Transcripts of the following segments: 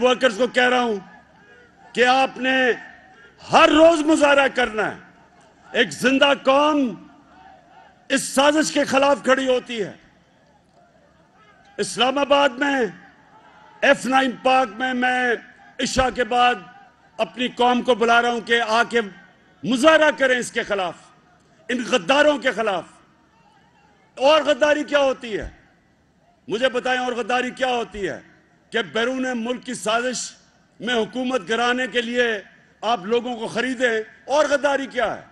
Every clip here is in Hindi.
वर्कर्स को कह रहा हूं कि आपने हर रोज मुजाहरा करना है एक जिंदा कौम इस साजिश के खिलाफ खड़ी होती है इस्लामाबाद में एफ नाइन पार्क में मैं इशा के बाद अपनी कौम को बुला रहा हूं कि आके मुजाहरा करें इसके खिलाफ इन गद्दारों के खिलाफ और गद्दारी क्या होती है मुझे बताएं और गद्दारी क्या होती है कि बैरून मुल्क की साजिश में हुकूमत गिराने के लिए आप लोगों को खरीदें और गद्दारी क्या है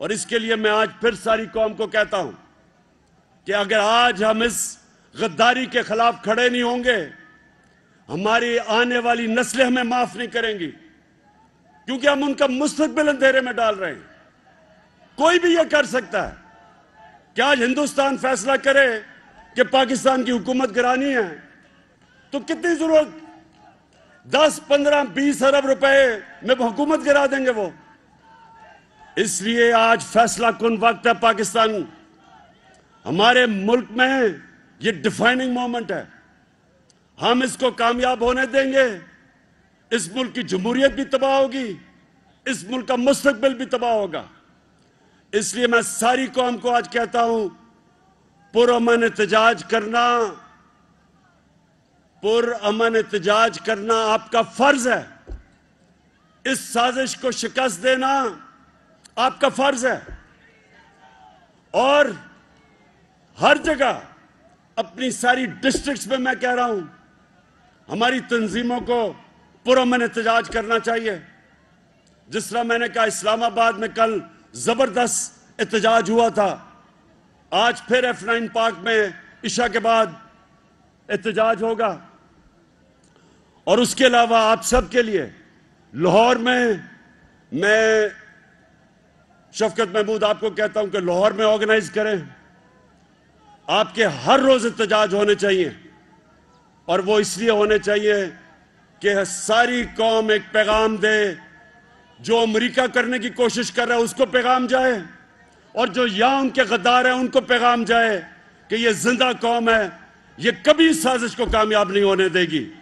और इसके लिए मैं आज फिर सारी कौम को कहता हूं कि अगर आज हम इस गद्दारी के खिलाफ खड़े नहीं होंगे हमारी आने वाली नस्लें हमें माफ नहीं करेंगी क्योंकि हम उनका मुस्तबिल अंधेरे में डाल रहे हैं कोई भी यह कर सकता है कि आज हिंदुस्तान फैसला करे कि पाकिस्तान की हुकूमत गिरानी है तो कितनी जरूरत दस पंद्रह बीस अरब रुपए में हुकूमत गिरा देंगे वो इसलिए आज फैसला कौन वक्त है पाकिस्तान हमारे मुल्क में ये डिफाइनिंग मोमेंट है हम इसको कामयाब होने देंगे इस मुल्क की जमहूरियत भी तबाह होगी इस मुल्क का मुस्तबिल भी तबाह होगा इसलिए मैं सारी कौम को आज कहता हूं पुरमन एहतजाज करना अमन एहतजाज करना आपका फर्ज है इस साजिश को शिकस्त देना आपका फर्ज है और हर जगह अपनी सारी डिस्ट्रिक्ट में मैं कह रहा हूं हमारी तंजीमों को पुरमन एहतजाज करना चाहिए जिस तरह मैंने कहा इस्लामाबाद में कल जबरदस्त एहतजाज हुआ था आज फिर एफ नाइन पार्क में ईशा के बाद एहतजाज होगा और उसके अलावा आप सबके लिए लाहौर में मैं शफकत महमूद आपको कहता हूं कि लाहौर में ऑर्गेनाइज करें आपके हर रोज एहतजाज होने चाहिए और वो इसलिए होने चाहिए कि सारी कौम एक पैगाम दे जो अमेरिका करने की कोशिश कर रहा है उसको पैगाम जाए और जो यहां उनके गद्दार हैं उनको पैगाम जाए कि ये जिंदा कौम है ये कभी साजिश को कामयाब नहीं होने देगी